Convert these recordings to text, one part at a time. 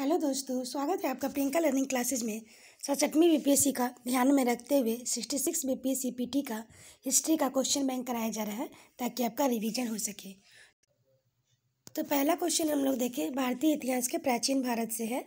hello दोस्तों स्वागत है आपका प्रियंका लर्निंग क्लासेज में सड़सठवीं बीपीएससी का ध्यान में रखते हुए सिक्सटी सिक्स बीपीएससी पीटी का हिस्ट्री का क्वेश्चन बैंक कराया जा रहा है ताकि आपका रिवीजन हो सके तो पहला क्वेश्चन हम लोग देखें भारतीय इतिहास के प्राचीन भारत से है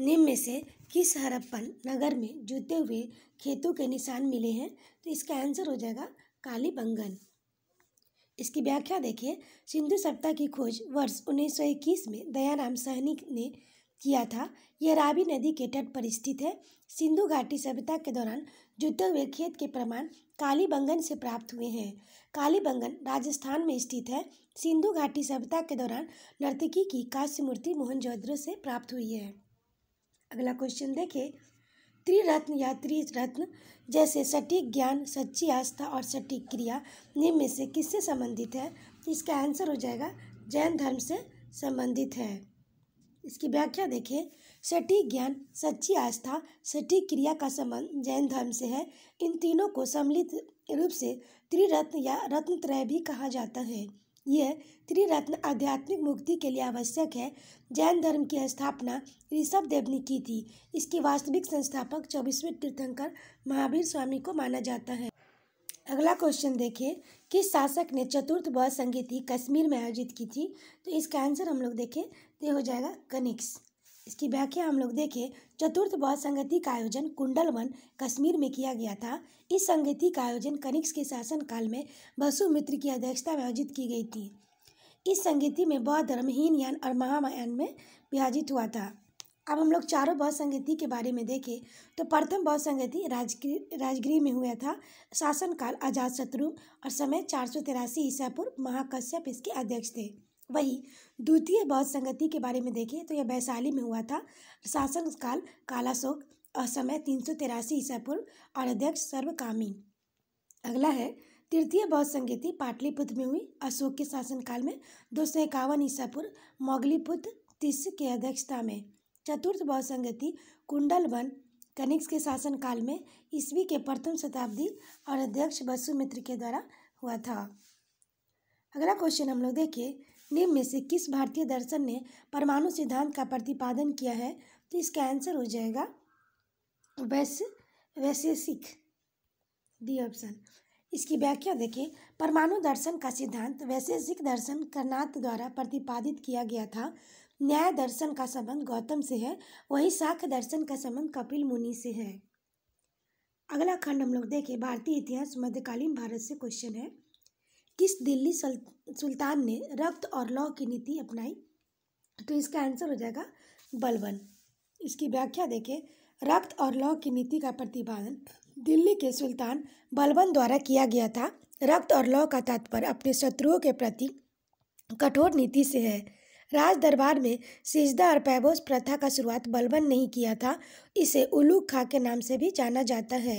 निम्न में से किस हरप्पन नगर में जुते हुए खेतों के निशान मिले हैं तो इसका आंसर हो जाएगा काली बंगन इसकी व्याख्या देखिए सिंधु सप्ताह की खोज वर्ष 1921 में दयाराम सहनी ने किया था यह रावी नदी के तट पर स्थित है सिंधु घाटी सभ्यता के दौरान जुटे हुए खेत के प्रमाण कालीबंगन से प्राप्त हुए हैं कालीबंगन राजस्थान में स्थित है सिंधु घाटी सभ्यता के दौरान नर्तकी की काश्य मूर्ति मोहनजोद्र से प्राप्त हुई है अगला क्वेश्चन देखें त्रिरत्न या त्रिरत्न जैसे सटीक ज्ञान सच्ची आस्था और सटीक क्रिया निम्न में से किससे संबंधित है इसका आंसर हो जाएगा जैन धर्म से संबंधित है इसकी व्याख्या देखें सटीक ज्ञान सच्ची आस्था सटीक क्रिया का संबंध जैन धर्म से है इन तीनों को सम्मिलित रूप से त्रिरत्न या रत्न त्रय भी कहा जाता है यह त्रिरत्न आध्यात्मिक मुक्ति के लिए आवश्यक है जैन धर्म की स्थापना ऋषभ देव ने की थी इसकी वास्तविक संस्थापक चौबीसवें तीर्थंकर महावीर स्वामी को माना जाता है अगला क्वेश्चन देखिए किस शासक ने चतुर्थ बौद्ध संगीति कश्मीर में आयोजित की थी तो इसका आंसर हम लोग देखें तो हो जाएगा कनिक्स इसकी व्याख्या हम लोग देखें चतुर्थ बौद्ध संगति का आयोजन कुंडल वन कश्मीर में किया गया था इस संगति का आयोजन कनिक्स के शासनकाल में बसुमित्र की अध्यक्षता में आयोजित की गई थी इस संगति में बौद्ध धर्म हीन यान और महामयान में विभाजित हुआ था अब हम लोग चारों बौद्ध संगति के बारे में देखें तो प्रथम बौद्ध संगति राजगृह राजगृह में हुआ था शासनकाल अजात शत्रु और समय चार सौ तिरासी ईसापुर महाकश्यप इसके अध्यक्ष थे वहीं द्वितीय बौद्ध संगति के बारे में देखें तो यह वैशाली में हुआ था शासनकाल कालाशोक असमय तीन सौ तिरासी ईसा पूर्व और अध्यक्ष सर्वकामी अगला है तृतीय बौद्ध संगति पाटलिपुत्र में हुई अशोक के शासनकाल में दो सौ इक्यावन ईसा पूर्व मोगलीपुत्र तीस के अध्यक्षता में चतुर्थ बौद्ध संगति कुंडल वन कनिक्स के शासनकाल में ईस्वी के प्रथम शताब्दी और अध्यक्ष बसुमित्र के द्वारा हुआ था अगला क्वेश्चन हम लोग देखिए निम्न में से किस भारतीय दर्शन ने परमाणु सिद्धांत का प्रतिपादन किया है तो इसका आंसर हो जाएगा वैश्य वैशेषिक डी ऑप्शन इसकी व्याख्या देखें परमाणु दर्शन का सिद्धांत वैशेषिक दर्शन कर्नाथ द्वारा प्रतिपादित किया गया था न्याय दर्शन का संबंध गौतम से है वही साख दर्शन का संबंध कपिल मुनि से है अगला खंड हम लोग देखें भारतीय इतिहास मध्यकालीन भारत से क्वेश्चन है किस दिल्ली सुल्तान ने रक्त और लौ की नीति अपनाई तो इसका आंसर हो जाएगा बलबन इसकी व्याख्या देखें रक्त और लौ की नीति का प्रतिपादन दिल्ली के सुल्तान बलबन द्वारा किया गया था रक्त और लौ का तात्पर्य अपने शत्रुओं के प्रति कठोर नीति से है राज दरबार में सिजदा और पैबोस प्रथा का शुरुआत बलबन ने ही किया था इसे उलूक खा के नाम से भी जाना जाता है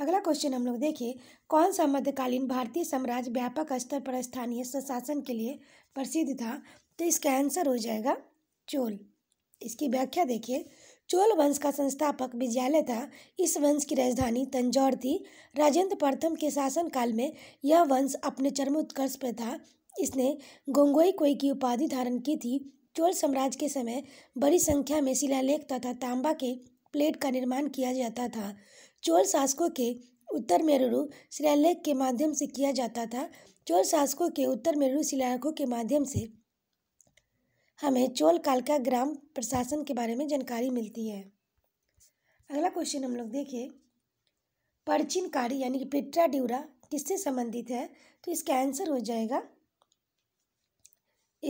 अगला क्वेश्चन हम लोग देखिए कौन सा मध्यकालीन भारतीय साम्राज्य व्यापक स्तर पर स्थानीय शासन के लिए प्रसिद्ध था तो इसका आंसर हो जाएगा चोल इसकी व्याख्या देखिए चोल वंश का संस्थापक विजयालय था इस वंश की राजधानी तंजौर थी राजेंद्र प्रथम के शासनकाल में यह वंश अपने चरम उत्कर्ष पर था इसने गोंगोई कोई की उपाधि धारण की थी चोल साम्राज्य के समय बड़ी संख्या में शिलालेख तथा तांबा के प्लेट का निर्माण किया जाता था चोल शासकों के उत्तर मेरुरु शिलालेख के माध्यम से किया जाता था चोल शासकों के उत्तर मेरुरु शिलालेखों के माध्यम से हमें चोल काल का ग्राम प्रशासन के बारे में जानकारी मिलती है अगला क्वेश्चन हम लोग देखिए परचिनकारी यानी कि पिट्रा ड्यूरा किससे संबंधित है तो इसका आंसर हो जाएगा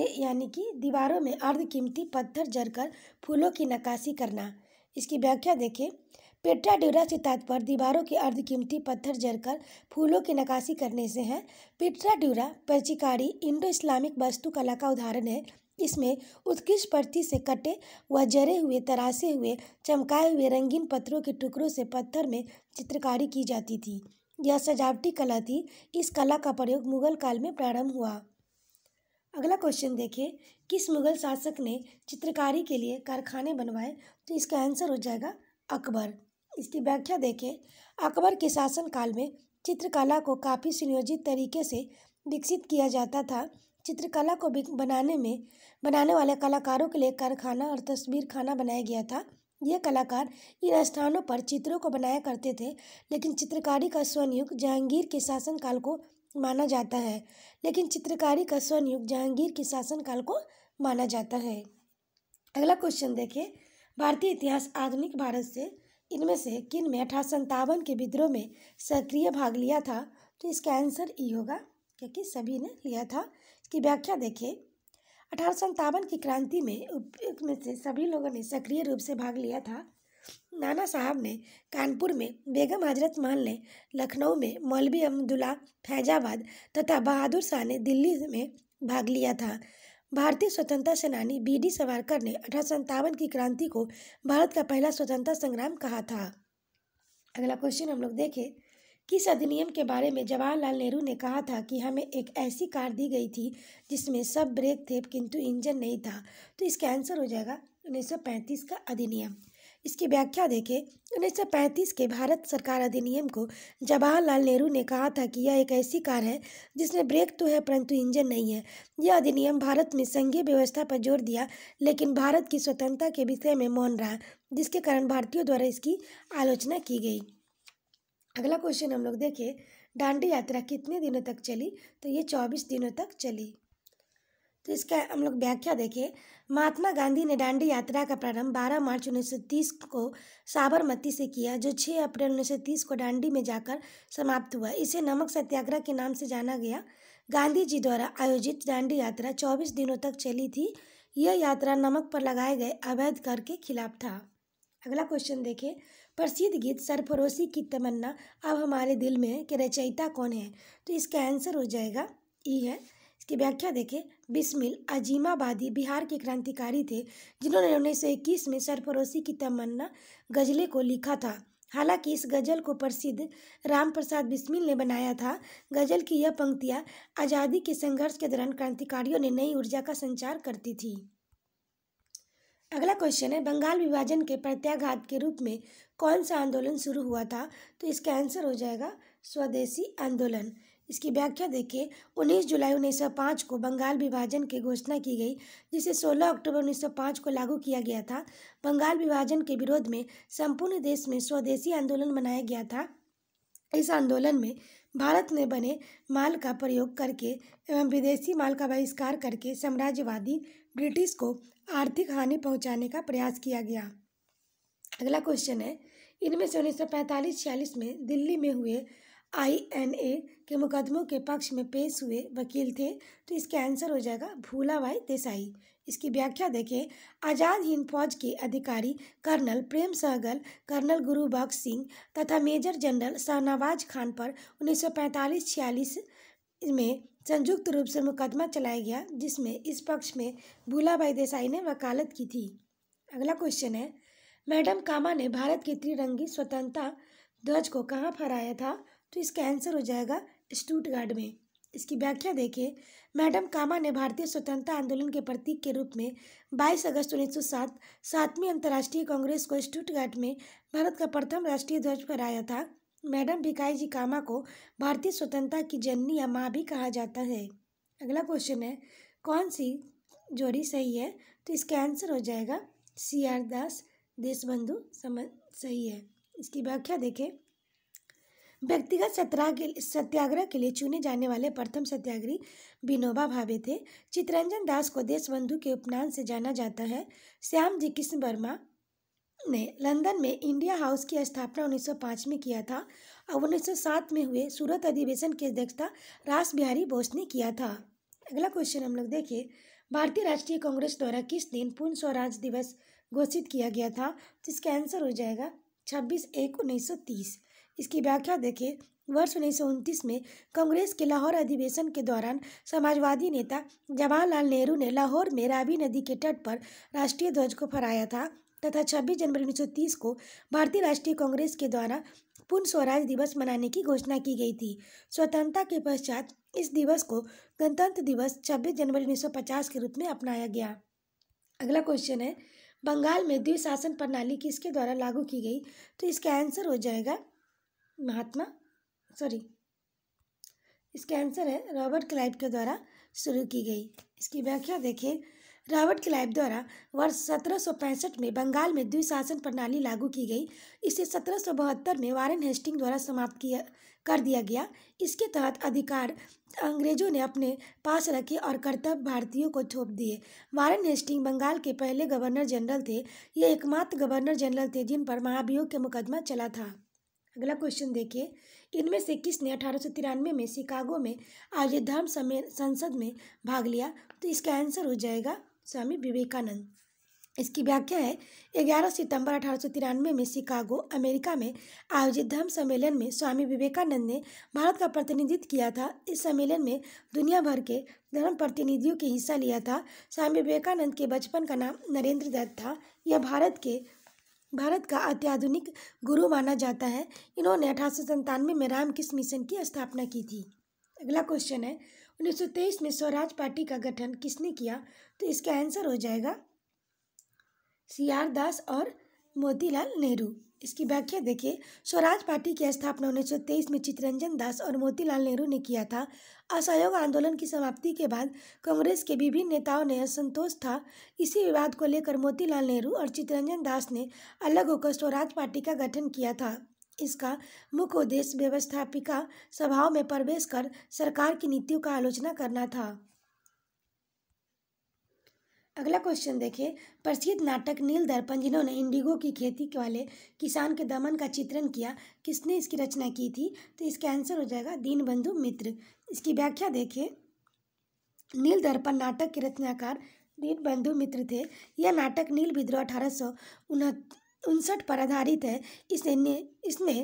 ए यानी कि दीवारों में अर्ध कीमती पत्थर जरकर फूलों की नक्काशी करना इसकी व्याख्या देखें पेट्रा ड्यूरा से तात्पर्य दीवारों के अर्धकीमती पत्थर जरकर फूलों की नकाशी करने से है पेट्रा ड्यूरा पर्चिकारी इंडो इस्लामिक वस्तुकला का उदाहरण है इसमें उत्कृष्ट प्रति से कटे व जरे हुए तरासे हुए चमकाए हुए रंगीन पत्थरों के टुकड़ों से पत्थर में चित्रकारी की जाती थी यह सजावटी कला थी इस कला का प्रयोग मुगल काल में प्रारंभ हुआ अगला क्वेश्चन देखिए किस मुगल शासक ने चित्रकारी के लिए कारखाने बनवाए तो इसका आंसर हो जाएगा अकबर इसकी व्याख्या देखें अकबर के शासनकाल में चित्रकला को काफ़ी सुनियोजित तरीके से विकसित किया जाता था चित्रकला को बनाने में बनाने वाले कलाकारों के लिए कारखाना और तस्वीर खाना बनाया गया था ये कलाकार इन स्थानों पर चित्रों को बनाया करते थे लेकिन चित्रकारी का स्वर्णयुग जहांगीर के शासनकाल को माना जाता है लेकिन चित्रकारी का स्वर्णयुग जहांगीर के शासनकाल को माना जाता है अगला क्वेश्चन देखिए भारतीय इतिहास आधुनिक भारत से इनमें से किन में अठारह संतावन के विद्रोह में सक्रिय भाग लिया था तो इसका आंसर ई होगा क्योंकि सभी ने लिया था इसकी व्याख्या देखिए अठारह संतावन की क्रांति में उपयुक्त में से सभी लोगों ने सक्रिय रूप से भाग लिया था नाना साहब ने कानपुर में बेगम हजरत महल ने लखनऊ में मौलवी अब्दुल्ला फैजाबाद तथा बहादुर शाह ने दिल्ली में भाग लिया था भारतीय स्वतंत्रता सेनानी बी डी सवारकर ने अठारह की क्रांति को भारत का पहला स्वतंत्रता संग्राम कहा था अगला क्वेश्चन हम लोग देखें किस अधिनियम के बारे में जवाहरलाल नेहरू ने कहा था कि हमें एक ऐसी कार दी गई थी जिसमें सब ब्रेक थे किंतु इंजन नहीं था तो इसका आंसर हो जाएगा 1935 का अधिनियम इसकी व्याख्या देखें उन्नीस सौ पैंतीस के भारत सरकार अधिनियम को जवाहरलाल नेहरू ने कहा था कि यह एक ऐसी कार है जिसमें ब्रेक तो है परंतु इंजन नहीं है यह अधिनियम भारत में संघीय व्यवस्था पर जोर दिया लेकिन भारत की स्वतंत्रता के विषय में मौन रहा जिसके कारण भारतीयों द्वारा इसकी आलोचना की गई अगला क्वेश्चन हम लोग देखें डांडी यात्रा कितने दिनों तक चली तो ये चौबीस दिनों तक चली तो इसका हम लोग व्याख्या देखें महात्मा गांधी ने डांडी यात्रा का प्रारंभ 12 मार्च 1930 को साबरमती से किया जो 6 अप्रैल 1930 को दांडी में जाकर समाप्त हुआ इसे नमक सत्याग्रह के नाम से जाना गया गांधी जी द्वारा आयोजित दांडी यात्रा 24 दिनों तक चली थी यह यात्रा नमक पर लगाए गए अवैध कर के खिलाफ था अगला क्वेश्चन देखें प्रसिद्ध गीत सरफरोशी की तमन्ना अब हमारे दिल में है कि रचयिता कौन है तो इसका आंसर हो जाएगा ई है इसकी व्याख्या देखें बिस्मिल अजीमाबादी बिहार के क्रांतिकारी थे जिन्होंने उन्नीस सौ इक्कीस में सरपरोसी की तमन्ना गजले को लिखा था हालांकि इस गज़ल को प्रसिद्ध राम प्रसाद बिस्मिल ने बनाया था गज़ल की यह पंक्तियाँ आज़ादी के संघर्ष के दौरान क्रांतिकारियों ने नई ऊर्जा का संचार करती थी अगला क्वेश्चन है बंगाल विभाजन के प्रत्याघात के रूप में कौन सा आंदोलन शुरू हुआ था तो इसका आंसर हो जाएगा स्वदेशी आंदोलन इसकी व्याख्या देखिए 19 जुलाई 1905 को बंगाल विभाजन की घोषणा की गई जिसे 16 अक्टूबर 1905 को लागू किया गया था बंगाल विभाजन के विरोध में संपूर्ण देश में स्वदेशी आंदोलन मनाया गया था इस आंदोलन में भारत में बने माल का प्रयोग करके एवं विदेशी माल का बहिष्कार करके साम्राज्यवादी ब्रिटिश को आर्थिक हानि पहुंचाने का प्रयास किया गया अगला क्वेश्चन है इनमें से उन्नीस सौ पैंतालीस छियालीस में दिल्ली में हुए आईएनए के मुकदमों के पक्ष में पेश हुए वकील थे तो इसका आंसर हो जाएगा भूला भाई देसाई इसकी व्याख्या देखें आज़ाद हिंद फौज के अधिकारी कर्नल प्रेम सहगल कर्नल गुरुबख्श सिंह तथा मेजर जनरल शाहनवाज खान पर 1945-46 में संयुक्त रूप से मुकदमा चलाया गया जिसमें इस पक्ष में भूला भाई देसाई ने वकालत की थी अगला क्वेश्चन है मैडम कामा ने भारत की त्रिरंगी स्वतंत्रता ध्वज को कहाँ फहराया था तो इसका आंसर हो जाएगा स्टूटगार्ड में इसकी व्याख्या देखिए मैडम कामा ने भारतीय स्वतंत्रता आंदोलन के प्रतीक के रूप में 22 अगस्त 1907 सातवीं अंतर्राष्ट्रीय कांग्रेस को स्टूटगार्ट में भारत का प्रथम राष्ट्रीय ध्वज फहराया था मैडम भिकाई जी कामा को भारतीय स्वतंत्रता की जननी या माँ भी कहा जाता है अगला क्वेश्चन है कौन सी जोड़ी सही है तो इसका आंसर हो जाएगा सी आर दास देशबंधु समझ सही है इसकी व्याख्या देखें व्यक्तिगत सत्रह के सत्याग्रह के लिए चुने जाने वाले प्रथम सत्याग्रही विनोबा भावे थे चित्रंजन दास को देशबंधु के उपनाम से जाना जाता है श्याम जी कृष्ण वर्मा ने लंदन में इंडिया हाउस की स्थापना 1905 में किया था और 1907 में हुए सूरत अधिवेशन की अध्यक्षता रास बिहारी बोस ने किया था अगला क्वेश्चन हम लोग देखिए भारतीय राष्ट्रीय कांग्रेस द्वारा किस दिन पूर्ण स्वराज दिवस घोषित किया गया था जिसका आंसर हो जाएगा छब्बीस एक 1930 इसकी व्याख्या देखें वर्ष उन्नीस में कांग्रेस के लाहौर अधिवेशन के दौरान समाजवादी नेता जवाहरलाल नेहरू ने लाहौर में रावी नदी के तट पर राष्ट्रीय ध्वज को फहराया था तथा 26 जनवरी 1930 को भारतीय राष्ट्रीय कांग्रेस के द्वारा पूर्ण स्वराज दिवस मनाने की घोषणा की गई थी स्वतंत्रता के पश्चात इस दिवस को गणतंत्र दिवस 26 जनवरी 1950 के रूप में अपनाया गया अगला क्वेश्चन है बंगाल में द्विशासन प्रणाली किसके द्वारा लागू की गई तो इसका आंसर हो जाएगा महात्मा सॉरी इसका आंसर है रॉबर्ट क्लाइव के द्वारा शुरू की गई इसकी व्याख्या देखें रॉबर्ट क्लाइव द्वारा वर्ष सत्रह में बंगाल में द्विशासन प्रणाली लागू की गई इसे सत्रह में वारेन हेस्टिंग द्वारा समाप्त किया कर दिया गया इसके तहत अधिकार अंग्रेजों ने अपने पास रखे और कर्तव्य भारतीयों को थोप दिए वारेन हेस्टिंग बंगाल के पहले गवर्नर जनरल थे ये एकमात्र गवर्नर जनरल थे जिन पर महाभियोग के मुकदमा चला था अगला क्वेश्चन देखिए इनमें से किसने अठारह सौ तिरानवे में शिकागो में आयोजित धर्म संसद में भाग लिया तो इसका आंसर हो जाएगा स्वामी विवेकानंद इसकी व्याख्या है 11 सितंबर अठारह में शिकागो अमेरिका में आयोजित धर्म सम्मेलन में स्वामी विवेकानंद ने भारत का प्रतिनिधित्व किया था इस सम्मेलन में दुनिया भर के धर्म प्रतिनिधियों के हिस्सा लिया था स्वामी विवेकानंद के बचपन का नाम नरेंद्र दत्त था यह भारत के भारत का अत्याधुनिक गुरु माना जाता है इन्होंने अठारह सौ संतानवे में रामकृष्ण मिशन की स्थापना की थी अगला क्वेश्चन है 1923 में स्वराज पार्टी का गठन किसने किया तो इसका आंसर हो जाएगा सी आर दास और मोतीलाल नेहरू इसकी व्याख्या देखिए स्वराज पार्टी की स्थापना उन्नीस सौ तेईस में चितरंजन दास और मोतीलाल नेहरू ने किया था असहयोग आंदोलन की समाप्ति के बाद कांग्रेस के विभिन्न नेताओं ने असंतोष था इसी विवाद को लेकर मोतीलाल नेहरू और चितरंजन दास ने अलग होकर स्वराज पार्टी का गठन किया था इसका मुख्य उद्देश्य व्यवस्थापिका सभाओं में प्रवेश कर सरकार की नीतियों का आलोचना करना था अगला क्वेश्चन देखिए प्रसिद्ध नाटक नील दर्पण जिन्होंने इंडिगो की खेती के वाले किसान के दमन का चित्रण किया किसने इसकी रचना की थी तो इसका आंसर हो जाएगा दीनबंधु मित्र इसकी व्याख्या देखिए नील दर्पण नाटक के रचनाकार दीनबंधु मित्र थे यह नाटक नील विद्रोह अठारह सौ उनसठ पर आधारित है इसने इसमें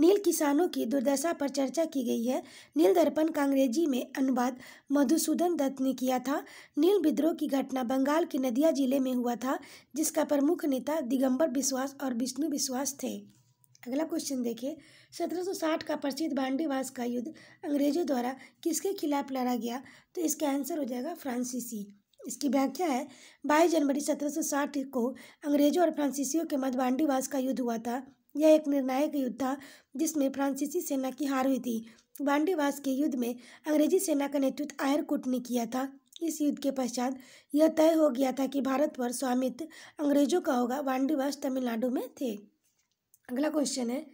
नील किसानों की दुर्दशा पर चर्चा की गई है नील दर्पण का अंग्रेजी में अनुवाद मधुसूदन दत्त ने किया था नील विद्रोह की घटना बंगाल के नदिया जिले में हुआ था जिसका प्रमुख नेता दिगंबर विश्वास और विष्णु विश्वास थे अगला क्वेश्चन देखिए 1760 का प्रसिद्ध बांडीवास का युद्ध अंग्रेजों द्वारा किसके खिलाफ लड़ा गया तो इसका आंसर हो जाएगा फ्रांसीसी इसकी व्याख्या है बाईस जनवरी 1760 को अंग्रेजों और फ्रांसीसियों के मध्य बांडीवास का युद्ध हुआ था यह एक निर्णायक युद्ध था जिसमें फ्रांसीसी सेना की हार हुई थी बांडीवास के युद्ध में अंग्रेजी सेना का नेतृत्व आयरकुट ने किया था इस युद्ध के पश्चात यह तय हो गया था कि भारत पर स्वामित्व अंग्रेजों का होगा बांडीवास तमिलनाडु में थे अगला क्वेश्चन है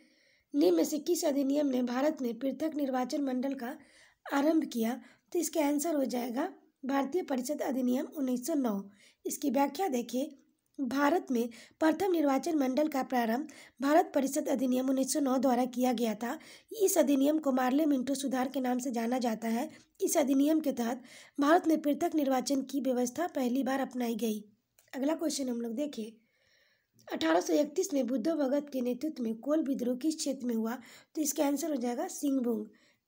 निम्न में से किस अधिनियम ने भारत में पृथक निर्वाचन मंडल का आरंभ किया तो इसका आंसर हो जाएगा भारतीय परिषद अधिनियम उन्नीस इसकी व्याख्या देखें भारत में प्रथम निर्वाचन मंडल का प्रारंभ भारत परिषद अधिनियम 1909 द्वारा किया गया था इस अधिनियम को मार्ले मिंटो सुधार के नाम से जाना जाता है इस अधिनियम के तहत भारत में पृथक निर्वाचन की व्यवस्था पहली बार अपनाई गई अगला क्वेश्चन हम लोग देखें इकतीस में बुद्धो भगत के नेतृत्व में कोल विद्रोह किस क्षेत्र में हुआ तो इसका आंसर हो जाएगा सिंहभूम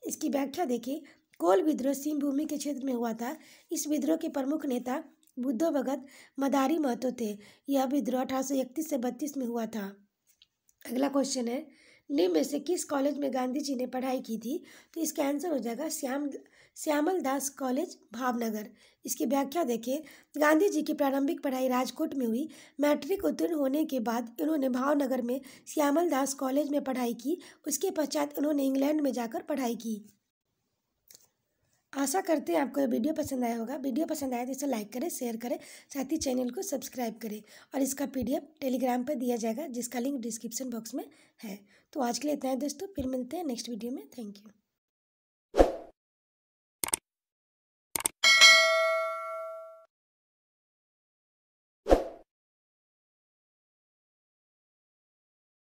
इसकी व्याख्या देखिए कोल विद्रोह सिंहभूमि के क्षेत्र में हुआ था इस विद्रोह के प्रमुख नेता बुद्धो भगत मदारी महतो थे यह विद्रोह अठारह सौ इकतीस से बत्तीस में हुआ था अगला क्वेश्चन है निम्न में से किस कॉलेज में गांधी जी ने पढ़ाई की थी तो इसका आंसर हो जाएगा श्याम श्यामल दास कॉलेज भावनगर इसकी व्याख्या देखें गांधी जी की प्रारंभिक पढ़ाई राजकोट में हुई मैट्रिक उत्तीर्ण होने के बाद इन्होंने भावनगर में श्यामल दास कॉलेज में पढ़ाई की उसके पश्चात उन्होंने इंग्लैंड में जाकर पढ़ाई की आशा करते हैं आपको ये वीडियो पसंद आया होगा वीडियो पसंद आया तो इसे लाइक करें शेयर करें साथ ही चैनल को सब्सक्राइब करें और इसका पीडीएफ टेलीग्राम पर दिया जाएगा जिसका लिंक डिस्क्रिप्शन बॉक्स में है तो आज के लिए इतना है दोस्तों फिर मिलते हैं नेक्स्ट वीडियो में थैंक यू